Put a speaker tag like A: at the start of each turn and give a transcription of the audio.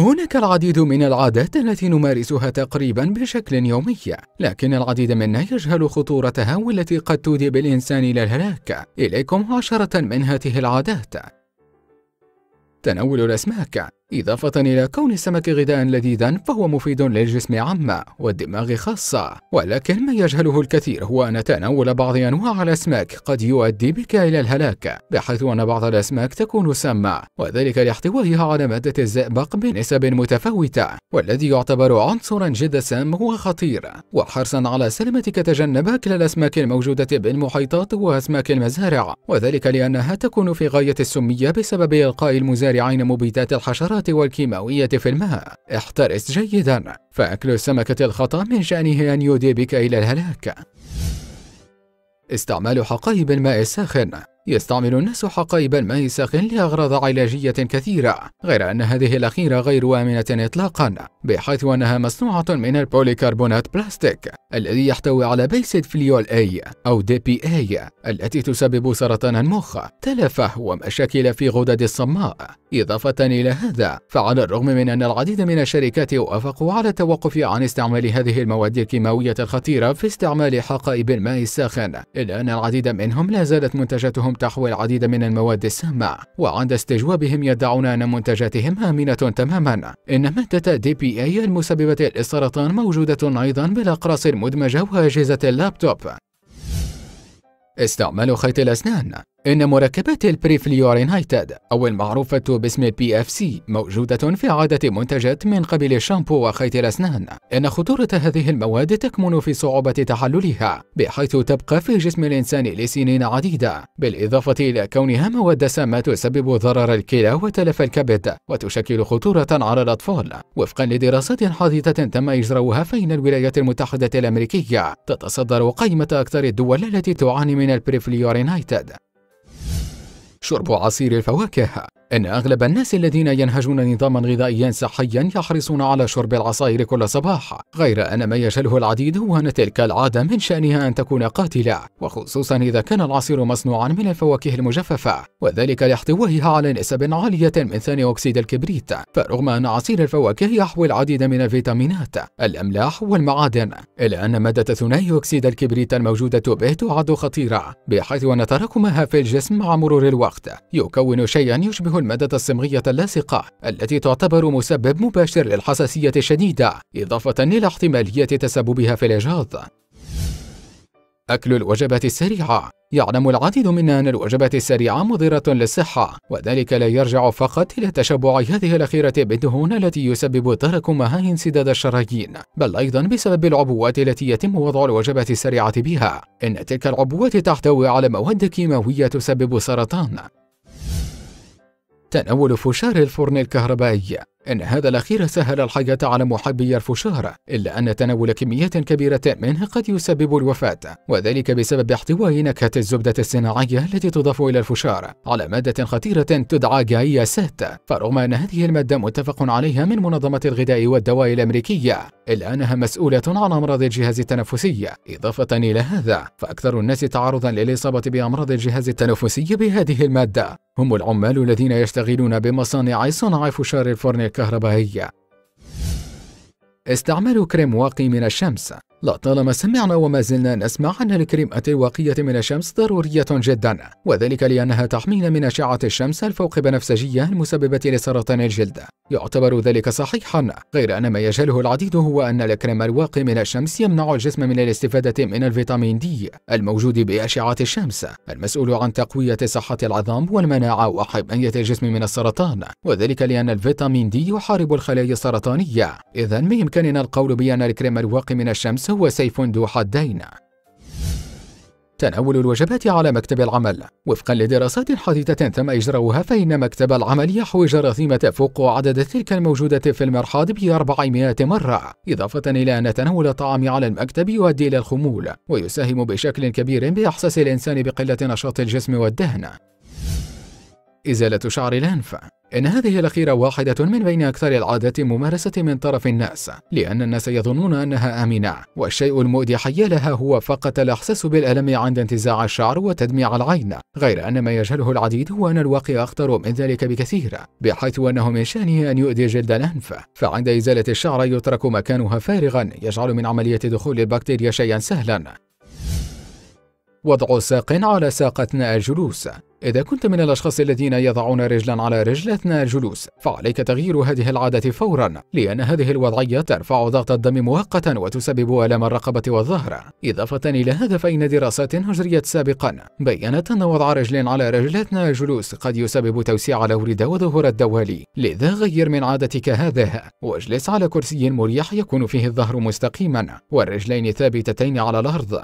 A: هناك العديد من العادات التي نمارسها تقريبا بشكل يومي لكن العديد منا يجهل خطورتها والتي قد تودي بالإنسان إلى الهلاك إليكم عشرة من هذه العادات تناول الأسماك إضافة إلى كون السمك غذاء لذيذا فهو مفيد للجسم عامة والدماغ خاصة ولكن ما يجهله الكثير هو أن تناول بعض أنواع الأسماك قد يؤدي بك إلى الهلاك بحيث أن بعض الأسماك تكون سامة وذلك لاحتوائها على مادة الزئبق بنسب متفاوتة والذي يعتبر عنصرا جدا سام وخطير وحرصا على سلامتك تجنب أكل الأسماك الموجودة بالمحيطات وأسماك المزارع وذلك لأنها تكون في غاية السمية بسبب إلقاء المزارعين مبيدات الحشرات والمضادات والكيماوية في الماء احترس جيدا فأكل السمكة الخطأ من شأنه أن يودي بك إلى الهلاك استعمال حقائب الماء الساخن يستعمل الناس حقائب الماء الساخن لأغراض علاجية كثيرة غير أن هذه الأخيرة غير آمنة إطلاقا بحيث أنها مصنوعة من البوليكربونات بلاستيك الذي يحتوي على بيسيد فليول أي أو دي بي أي التي تسبب سرطان المخ تلفه ومشاكل في غدد الصماء إضافة إلى هذا فعلى الرغم من أن العديد من الشركات وافقوا على التوقف عن استعمال هذه المواد الكيماوية الخطيرة في استعمال حقائب الماء الساخن إلا أن العديد منهم لا زالت منتجاتهم تحوي العديد من المواد السامة وعند استجوابهم يدعون أن منتجاتهم آمنة تماما إن مادة دي بي أي المسببة للسرطان موجودة أيضا بالأقراص المدمجة وأجهزة اللابتوب استعمال خيط الأسنان إن مركبات البريفليورين أو المعروفة باسم البي اف سي موجودة في عادة منتجات من قبل الشامبو وخيط الأسنان. إن خطورة هذه المواد تكمن في صعوبة تحللها، بحيث تبقى في جسم الإنسان لسنين عديدة، بالإضافة إلى كونها مواد سامة تسبب ضرر الكلى وتلف الكبد، وتشكل خطورة على الأطفال. وفقا لدراسات حديثة تم إجراؤها فإن الولايات المتحدة الأمريكية تتصدر قائمة أكثر الدول التي تعاني من البريفليورين شرب عصير الفواكه إن أغلب الناس الذين ينهجون نظاما غذائيا صحيا يحرصون على شرب العصائر كل صباح غير أن ما يشله العديد هو أن تلك العادة من شأنها أن تكون قاتلة وخصوصا إذا كان العصير مصنوعا من الفواكه المجففة وذلك لاحتوائها على نسب عالية من ثاني أكسيد الكبريت فرغم أن عصير الفواكه يحوي العديد من الفيتامينات الأملاح والمعادن إلا أن مادة ثنائي أكسيد الكبريت الموجودة به تعد خطيرة بحيث أن تراكمها في الجسم مع مرور الوقت يكون شيئا يشبه المادة الصمغية اللاصقة التي تعتبر مسبب مباشر للحساسية الشديدة إضافة إلى احتمالية تسببها في الإجهاض أكل الوجبات السريعة يعلم العديد منا أن الوجبات السريعة مضرة للصحة وذلك لا يرجع فقط إلى تشبع هذه الأخيرة بالدهون التي يسبب تراكمها انسداد الشرايين بل أيضا بسبب العبوات التي يتم وضع الوجبات السريعة بها إن تلك العبوات تحتوي على مواد كيماوية تسبب سرطان تناول فشار الفرن الكهربائي إن هذا الأخير سهل الحياة على محبي الفشار إلا أن تناول كميات كبيرة منه قد يسبب الوفاة وذلك بسبب احتواء نكهة الزبدة الصناعية التي تضاف إلى الفشار على مادة خطيرة تدعى جاياسات فرغم أن هذه المادة متفق عليها من منظمة الغذاء والدواء الأمريكية إلا أنها مسؤولة عن أمراض الجهاز التنفسي إضافة إلى هذا فأكثر الناس تعرضا للإصابة بأمراض الجهاز التنفسي بهذه المادة هم العمال الذين يشتغلون بمصانع صنع فشار الفرن الكهربائية استعمال كريم واقي من الشمس لطالما سمعنا وما زلنا نسمع أن الكريم الواقية من الشمس ضرورية جدا وذلك لأنها تحمينا من أشعة الشمس الفوق بنفسجية المسببة لسرطان الجلد يعتبر ذلك صحيحا غير أن ما يجهله العديد هو أن الكريم الواقي من الشمس يمنع الجسم من الاستفادة من الفيتامين دي الموجود بأشعة الشمس المسؤول عن تقوية صحة العظام والمناعة وحماية الجسم من السرطان وذلك لأن الفيتامين دي يحارب الخلايا السرطانية إذا بإمكاننا القول بأن الكريم الواقي من الشمس هو سيف ذو حدين تناول الوجبات على مكتب العمل وفقا لدراسات حديثة تم إجراؤها فإن مكتب العمل يحوي جراثيم تفوق عدد تلك الموجودة في المرحاض ب 400 مرة إضافة إلى أن تناول الطعام على المكتب يؤدي إلى الخمول ويساهم بشكل كبير بإحساس الإنسان بقلة نشاط الجسم والدهن إزالة شعر الأنف إن هذه الأخيرة واحدة من بين أكثر العادات ممارسة من طرف الناس، لأن الناس يظنون أنها آمنة، والشيء المؤذي حيالها هو فقط الإحساس بالألم عند انتزاع الشعر وتدميع العين، غير أن ما يجهله العديد هو أن الواقع أخطر من ذلك بكثير، بحيث أنه من شأنه أن يؤذي جلد الأنف، فعند إزالة الشعر يترك مكانها فارغا، يجعل من عملية دخول البكتيريا شيئا سهلا، وضع ساق على ساق أثناء الجلوس إذا كنت من الأشخاص الذين يضعون رجلا على رجل أثناء الجلوس فعليك تغيير هذه العادة فورا لأن هذه الوضعية ترفع ضغط الدم مؤقتا وتسبب ألم الرقبة والظهر إضافة إلى هذا فإن دراسات أجريت سابقا بيّنت أن وضع رجل على رجل أثناء الجلوس قد يسبب توسيع الأوردة وظهور الدوالي لذا غير من عادتك هذه واجلس على كرسي مريح يكون فيه الظهر مستقيما والرجلين ثابتتين على الأرض